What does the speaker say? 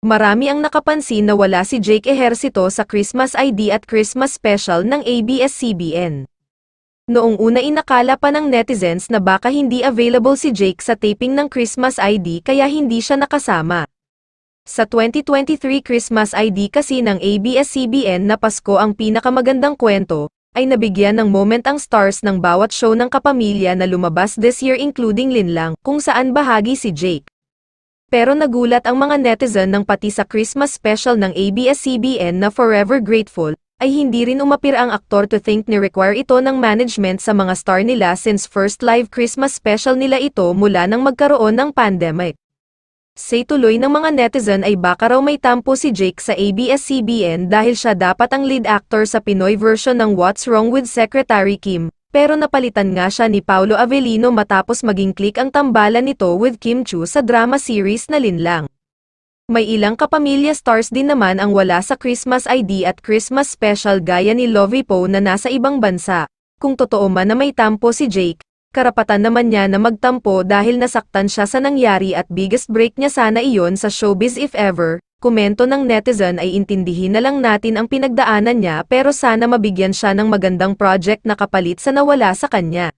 Marami ang nakapansin na wala si Jake Ejercito sa Christmas ID at Christmas Special ng ABS-CBN. Noong una inakala pa ng netizens na baka hindi available si Jake sa taping ng Christmas ID kaya hindi siya nakasama. Sa 2023 Christmas ID kasi ng ABS-CBN na Pasko ang pinakamagandang kwento, ay nabigyan ng moment ang stars ng bawat show ng kapamilya na lumabas this year including Linlang, kung saan bahagi si Jake. Pero nagulat ang mga netizen nang pati sa Christmas special ng ABS-CBN na Forever Grateful, ay hindi rin umapir ang aktor to think ni require ito ng management sa mga star nila since first live Christmas special nila ito mula nang magkaroon ng pandemic. Say tuloy ng mga netizen ay baka raw may tampo si Jake sa ABS-CBN dahil siya dapat ang lead actor sa Pinoy version ng What's Wrong with Secretary Kim, pero napalitan nga siya ni Paolo Avellino matapos maging click ang tambalan nito with Kim Chu sa drama series na Linlang. May ilang kapamilya stars din naman ang wala sa Christmas ID at Christmas special gaya ni Lovey Poe na nasa ibang bansa. Kung totoo man na may tampo si Jake, karapatan naman niya na magtampo dahil nasaktan siya sa nangyari at biggest break niya sana iyon sa showbiz if ever, komento ng netizen ay intindihin na lang natin ang pinagdaanan niya pero sana mabigyan siya ng magandang project na kapalit sa nawala sa kanya.